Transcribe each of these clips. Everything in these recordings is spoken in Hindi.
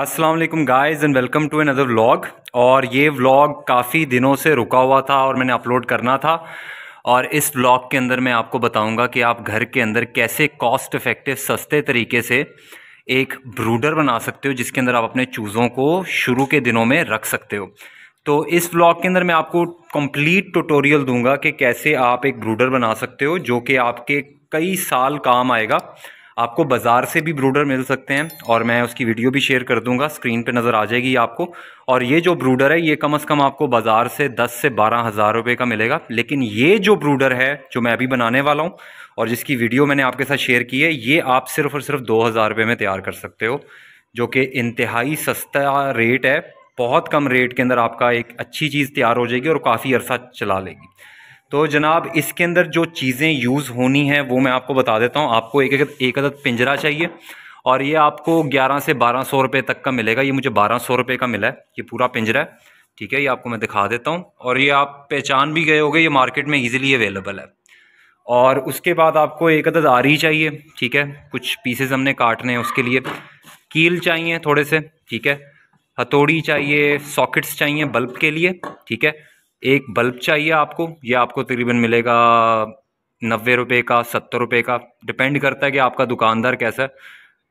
Aslam guys and welcome to another vlog और ये व्लॉग काफ़ी दिनों से रुका हुआ था और मैंने अपलोड करना था और इस व्लॉग के अंदर मैं आपको बताऊंगा कि आप घर के अंदर कैसे कॉस्ट इफ़ेक्टिव सस्ते तरीके से एक ब्रूडर बना सकते हो जिसके अंदर आप अपने चूज़ों को शुरू के दिनों में रख सकते हो तो इस व्लॉग के अंदर मैं आपको कंप्लीट ट्यूटोरियल दूंगा कि कैसे आप एक ब्रूडर बना सकते हो जो कि आपके कई साल काम आएगा आपको बाज़ार से भी ब्रूडर मिल सकते हैं और मैं उसकी वीडियो भी शेयर कर दूंगा स्क्रीन पे नज़र आ जाएगी आपको और ये जो ब्रूडर है ये कम से कम आपको बाज़ार से दस से बारह हज़ार रुपये का मिलेगा लेकिन ये जो ब्रूडर है जो मैं अभी बनाने वाला हूँ और जिसकी वीडियो मैंने आपके साथ शेयर की है ये आप सिर्फ और सिर्फ दो हज़ार रुपये में तैयार कर सकते हो जो कि इंतहाई सस्ता रेट है बहुत कम रेट के अंदर आपका एक अच्छी चीज़ तैयार हो जाएगी और काफ़ी अरसा चला लेगी तो जनाब इसके अंदर जो चीज़ें यूज़ होनी हैं वो मैं आपको बता देता हूँ आपको एक एक अदद पिंजरा चाहिए और ये आपको ग्यारह से बारह सौ रुपये तक का मिलेगा ये मुझे बारह सौ रुपये का मिला है ये पूरा पिंजरा है ठीक है ये आपको मैं दिखा देता हूँ और ये आप पहचान भी गए होगे ये मार्केट में ईजिली अवेलेबल है और उसके बाद आपको एक अदद आरी चाहिए ठीक है कुछ पीसेज हमने काटने हैं उसके लिए कील चाहिए थोड़े से ठीक है हथौड़ी चाहिए सॉकेट्स चाहिए बल्ब के लिए ठीक है एक बल्ब चाहिए आपको ये आपको तकरीबन मिलेगा नब्बे रुपये का सत्तर रुपये का डिपेंड करता है कि आपका दुकानदार कैसा है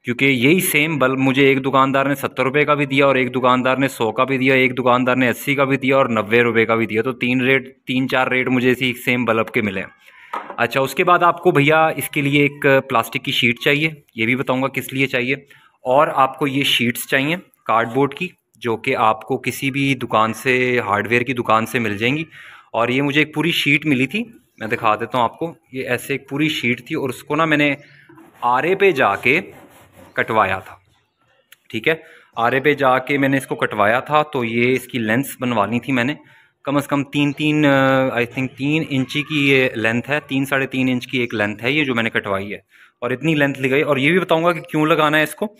क्योंकि यही सेम बल्ब मुझे एक दुकानदार ने सत्तर रुपये का भी दिया और एक दुकानदार ने सौ का भी दिया एक दुकानदार ने अस्सी का भी दिया और नब्बे रुपये का भी दिया तो तीन रेट तीन चार रेट मुझे इसी सेम बल्ब के मिले अच्छा उसके बाद आपको भैया इसके लिए एक प्लास्टिक की शीट चाहिए ये भी बताऊँगा किस लिए चाहिए और आपको ये शीट्स चाहिए कार्डबोर्ड की जो कि आपको किसी भी दुकान से हार्डवेयर की दुकान से मिल जाएंगी और ये मुझे एक पूरी शीट मिली थी मैं दिखा देता हूँ आपको ये ऐसे एक पूरी शीट थी और उसको ना मैंने आरे पे जाके कटवाया था ठीक है आरे पे जाके मैंने इसको कटवाया था तो ये इसकी लेंथ बनवानी थी मैंने कम से कम तीन तीन आई थिंक तीन इंची की ये लेंथ है तीन साढ़े तीन इंच की एक लेंथ है ये जो मैंने कटवाई है और इतनी लेंथ ली गई और ये भी बताऊँगा कि क्यों लगाना है इसको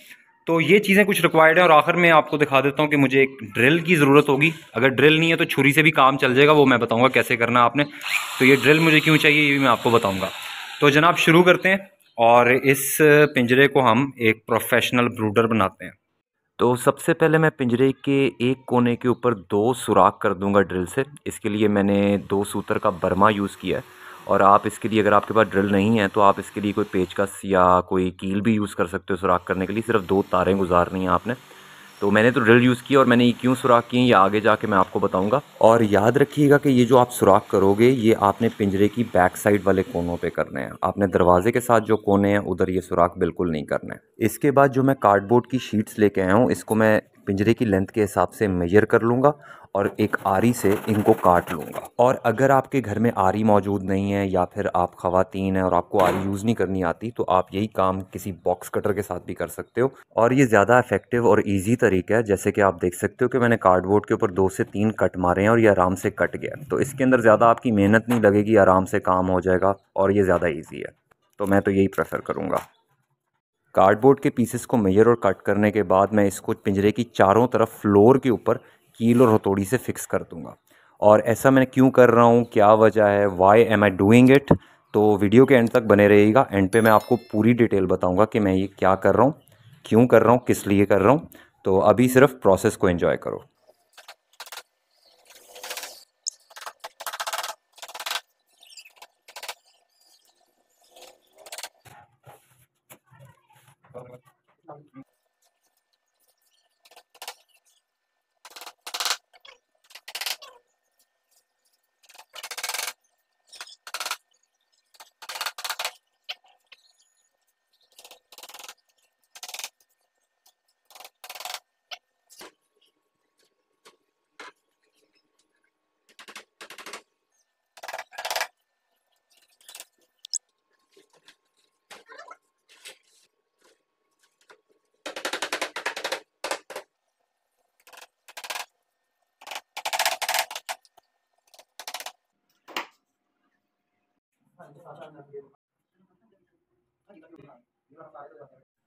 तो ये चीज़ें कुछ रिक्वायर्ड है और आखिर में आपको दिखा देता हूँ कि मुझे एक ड्रिल की ज़रूरत होगी अगर ड्रिल नहीं है तो छुरी से भी काम चल जाएगा वो मैं बताऊँगा कैसे करना आपने तो ये ड्रिल मुझे क्यों चाहिए ये भी मैं आपको बताऊँगा तो जनाब शुरू करते हैं और इस पिंजरे को हम एक प्रोफेशनल ब्रूडर बनाते हैं तो सबसे पहले मैं पिंजरे के एक कोने के ऊपर दो सुराख कर दूंगा ड्रिल से इसके लिए मैंने दो सूत्र का बर्मा यूज़ किया है और आप इसके लिए अगर आपके पास ड्रिल नहीं है तो आप इसके लिए कोई पेचकस या कोई कील भी यूज़ कर सकते हो सुराख करने के लिए सिर्फ दो तारें गुजारनी हैं आपने तो मैंने तो ड्रिल यूज़ किया और मैंने ये क्यों सुराख किए ये आगे जाके मैं आपको बताऊंगा और याद रखिएगा कि ये जो आप सुराख करोगे ये आपने पिंजरे की बैक साइड वाले कोनों पे करने हैं आपने दरवाजे के साथ जो कोने हैं उधर ये सुराख बिल्कुल नहीं करना है इसके बाद जो मैं कार्डबोर्ड की शीट्स लेके आया हूँ इसको मैं पिंजरे की लेंथ के हिसाब से मेजर कर लूँगा और एक आरी से इनको काट लूँगा और अगर आपके घर में आरी मौजूद नहीं है या फिर आप ख़वातीन हैं और आपको आरी यूज़ नहीं करनी आती तो आप यही काम किसी बॉक्स कटर के साथ भी कर सकते हो और ये ज़्यादा इफेक्टिव और ईजी तरीका है जैसे कि आप देख सकते हो कि मैंने कार्डबोर्ड के ऊपर दो से तीन कट मारे हैं और ये आराम से कट गया तो इसके अंदर ज़्यादा आपकी मेहनत नहीं लगेगी आराम से काम हो जाएगा और ये ज़्यादा ईजी है तो मैं तो यही प्रेफर करूँगा कार्डबोर्ड के पीसेस को मेजर और कट करने के बाद मैं इसको पिंजरे की चारों तरफ फ्लोर के ऊपर कील और हथौड़ी से फिक्स कर दूंगा और ऐसा मैं क्यों कर रहा हूँ क्या वजह है why am I doing it तो वीडियो के एंड तक बने रहिएगा एंड पे मैं आपको पूरी डिटेल बताऊँगा कि मैं ये क्या कर रहा हूँ क्यों कर रहा हूँ किस लिए कर रहा हूँ तो अभी सिर्फ प्रोसेस को एंजॉय करो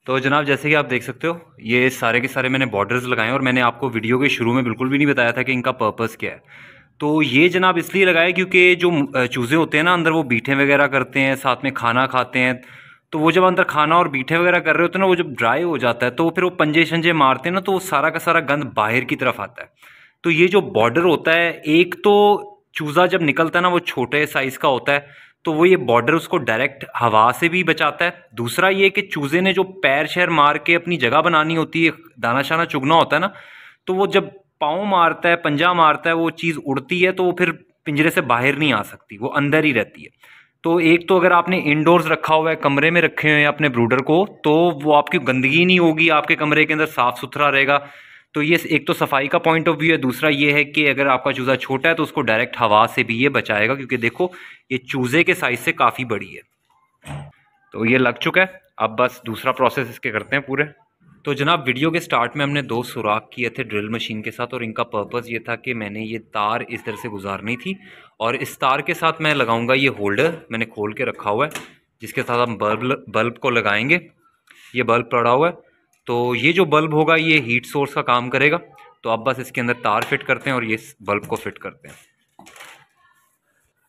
तो जनाब जैसे कि आप देख सकते हो ये सारे के सारे मैंने बॉर्डर्स लगाए और मैंने आपको वीडियो के शुरू में बिल्कुल भी नहीं बताया था कि इनका पर्पस क्या है तो ये जनाब इसलिए लगाए क्योंकि जो चूज़े होते हैं ना अंदर वो बीठे वगैरह करते हैं साथ में खाना खाते हैं तो वो जब अंदर खाना और बीठे वगैरह कर रहे होते हैं ना वो जब ड्राई हो जाता है तो फिर वो पंजे शंजे मारते हैं ना तो वो सारा का सारा गंद बाहर की तरफ आता है तो ये जो बॉर्डर होता है एक तो चूज़ा जब निकलता है ना वो छोटे साइज़ का होता है तो वो ये बॉर्डर उसको डायरेक्ट हवा से भी बचाता है दूसरा ये कि चूजे ने जो पैर शैर मार के अपनी जगह बनानी होती है दाना शाना चुगना होता है ना तो वो जब पाँव मारता है पंजा मारता है वो चीज़ उड़ती है तो वो फिर पिंजरे से बाहर नहीं आ सकती वो अंदर ही रहती है तो एक तो अगर आपने इंडोर्स रखा हुआ है कमरे में रखे हुए हैं अपने ब्रूडर को तो वो आपकी गंदगी नहीं होगी आपके कमरे के अंदर साफ़ सुथरा रहेगा तो ये एक तो सफाई का पॉइंट ऑफ व्यू है दूसरा ये है कि अगर आपका चूज़ा छोटा है तो उसको डायरेक्ट हवा से भी ये बचाएगा क्योंकि देखो ये चूज़े के साइज़ से काफ़ी बड़ी है तो ये लग चुका है अब बस दूसरा प्रोसेस इसके करते हैं पूरे तो जनाब वीडियो के स्टार्ट में हमने दो सुराख किए थे ड्रिल मशीन के साथ और इनका पर्पज़ ये था कि मैंने ये तार इस तरह से गुजारनी थी और इस तार के साथ मैं लगाऊंगा ये होल्डर मैंने खोल के रखा हुआ है जिसके साथ हम बल्ब बल्ब को लगाएंगे ये बल्ब पड़ा हुआ है तो ये जो बल्ब होगा ये हीट सोर्स का काम करेगा तो आप बस इसके अंदर तार फिट करते हैं और ये बल्ब को फिट करते हैं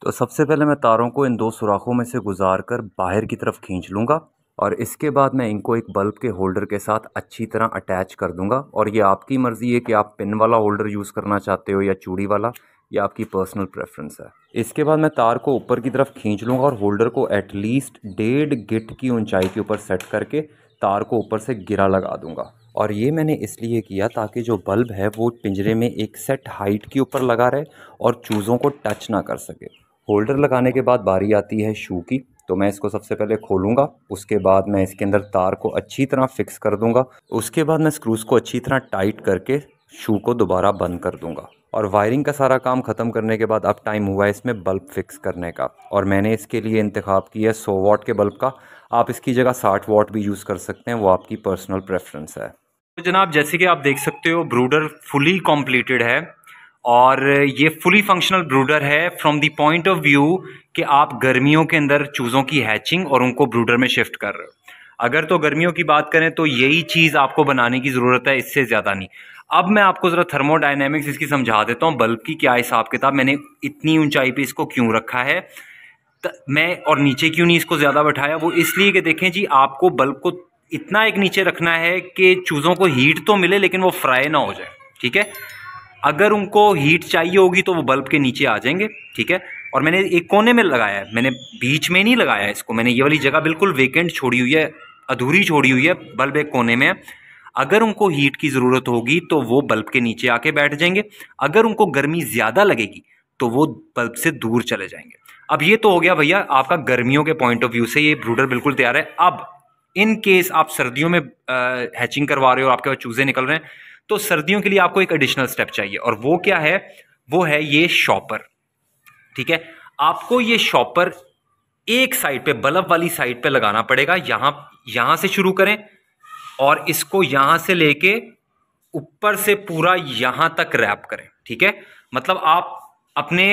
तो सबसे पहले मैं तारों को इन दो सुराखों में से गुजार कर बाहर की तरफ खींच लूँगा और इसके बाद मैं इनको एक बल्ब के होल्डर के साथ अच्छी तरह अटैच कर दूंगा और ये आपकी मर्ज़ी है कि आप पिन वाला होल्डर यूज़ करना चाहते हो या चूड़ी वाला ये आपकी पर्सनल प्रेफरेंस है इसके बाद मैं तार को ऊपर की तरफ खींच लूँगा और होल्डर को एटलीस्ट डेढ़ गिट की ऊंचाई के ऊपर सेट करके तार को ऊपर से गिरा लगा दूंगा और ये मैंने इसलिए किया ताकि जो बल्ब है वो पिंजरे में एक सेट हाइट के ऊपर लगा रहे और चूज़ों को टच ना कर सके होल्डर लगाने के बाद बारी आती है शू की तो मैं इसको सबसे पहले खोलूँगा उसके बाद मैं इसके अंदर तार को अच्छी तरह फिक्स कर दूँगा उसके बाद मैं स्क्रूज़ को अच्छी तरह टाइट करके शू को दोबारा बंद कर दूंगा और वायरिंग का सारा काम ख़त्म करने के बाद अब टाइम हुआ है इसमें बल्ब फिक्स करने का और मैंने इसके लिए इंतखा किया है सौ वाट के बल्ब का आप इसकी जगह साठ वाट भी यूज़ कर सकते हैं वो आपकी पर्सनल प्रेफरेंस है तो जनाब जैसे कि आप देख सकते हो ब्रूडर फुली कॉम्प्लीटेड है और ये फुली फंक्शनल ब्रूडर है from the point of view कि आप गर्मियों के अंदर चूज़ों की हैचिंग और उनको ब्रूडर में शिफ्ट कर रहे हो अगर तो गर्मियों की बात करें तो यही चीज़ आपको बनाने की ज़रूरत है इससे ज़्यादा नहीं अब मैं आपको ज़रा थर्मोडाइनेमिक्स इसकी समझा देता हूँ बल्ब की क्या हिसाब किताब मैंने इतनी ऊंचाई पे इसको क्यों रखा है मैं और नीचे क्यों नहीं इसको ज़्यादा बैठाया वो इसलिए कि देखें जी आपको बल्ब को इतना एक नीचे रखना है कि चूज़ों को हीट तो मिले लेकिन वो फ्राई ना हो जाए ठीक है अगर उनको हीट चाहिए होगी तो वो बल्ब के नीचे आ जाएंगे ठीक है और मैंने एक कोने में लगाया है मैंने बीच में नहीं लगाया इसको मैंने ये वाली जगह बिल्कुल वेकेंट छोड़ी हुई है अधूरी छोड़ी हुई है बल्ब एक कोने में है अगर उनको हीट की ज़रूरत होगी तो वो बल्ब के नीचे आके बैठ जाएंगे अगर उनको गर्मी ज़्यादा लगेगी तो वो बल्ब से दूर चले जाएंगे अब ये तो हो गया भैया आपका गर्मियों के पॉइंट ऑफ व्यू से ये ब्रूडर बिल्कुल तैयार है अब इन केस आप सर्दियों में हैचिंग करवा रहे हो आपके पास चूजे निकल रहे हैं तो सर्दियों के लिए आपको एक एडिशनल स्टेप चाहिए और वो क्या है वो है ये शॉपर ठीक है आपको ये शॉपर एक साइड पे बल्ब वाली साइड पे लगाना पड़ेगा यहाँ यहाँ से शुरू करें और इसको यहाँ से लेके ऊपर से पूरा यहाँ तक रैप करें ठीक है मतलब आप अपने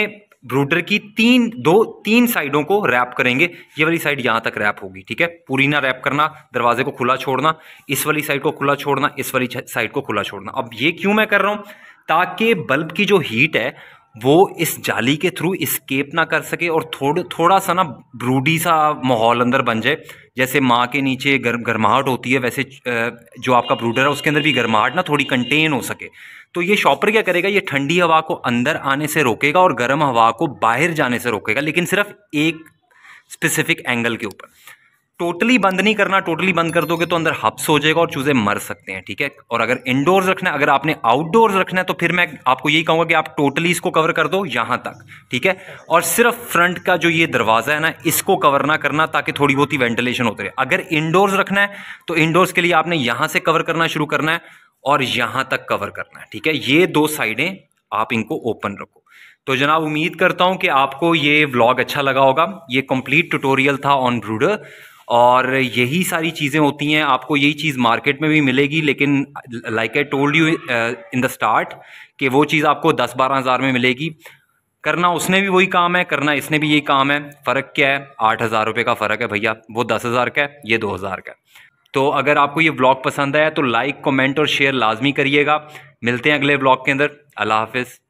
ब्रूडर की तीन दो तीन साइडों को रैप करेंगे ये वाली साइड यहाँ तक रैप होगी ठीक है पूरी ना रैप करना दरवाजे को खुला छोड़ना इस वाली साइड को खुला छोड़ना इस वाली साइड को खुला छोड़ना अब ये क्यों मैं कर रहा हूँ ताकि बल्ब की जो हीट है वो इस जाली के थ्रू इस्केप ना कर सके और थोड़ थोड़ा सा ना ब्रूडी सा माहौल अंदर बन जाए जैसे माँ के नीचे गर्म गर्माहट होती है वैसे जो आपका ब्रूडर है उसके अंदर भी गर्माहट ना थोड़ी कंटेन हो सके तो ये शॉपर क्या करेगा ये ठंडी हवा को अंदर आने से रोकेगा और गर्म हवा को बाहर जाने से रोकेगा लेकिन सिर्फ एक स्पेसिफिक एंगल के ऊपर टोटली बंद नहीं करना टोटली बंद कर दोगे तो अंदर हब्स हो जाएगा और चूज़े मर सकते हैं ठीक है और अगर इंडोर्स रखना है अगर आपने आउटडोर्स रखना है तो फिर मैं आपको यही कहूंगा कि आप टोटली इसको कवर कर दो यहां तक ठीक है और सिर्फ फ्रंट का जो ये दरवाज़ा है ना इसको कवर ना करना ताकि थोड़ी बहुत ही वेंटिलेशन होते रहे अगर इंडोर्स रखना है तो इंडोर्स के लिए आपने यहां से कवर करना शुरू करना है और यहां तक कवर करना है ठीक है ये दो साइडें आप इनको ओपन रखो तो जनाब उम्मीद करता हूं कि आपको ये व्लॉग अच्छा लगा होगा ये कंप्लीट ट्यूटोरियल था ऑन ब्रूडर और यही सारी चीज़ें होती हैं आपको यही चीज़ मार्केट में भी मिलेगी लेकिन like I told you in the start कि वो चीज़ आपको दस बारह हज़ार में मिलेगी करना उसने भी वही काम है करना इसने भी यही काम है फ़र्क क्या है आठ हज़ार रुपये का फ़र्क है भैया वो दस हज़ार का है ये दो हज़ार का है तो अगर आपको ये ब्लॉग पसंद आया तो लाइक कमेंट और शेयर लाजमी करिएगा मिलते हैं अगले ब्लॉग के अंदर अल्लाह हाफिज़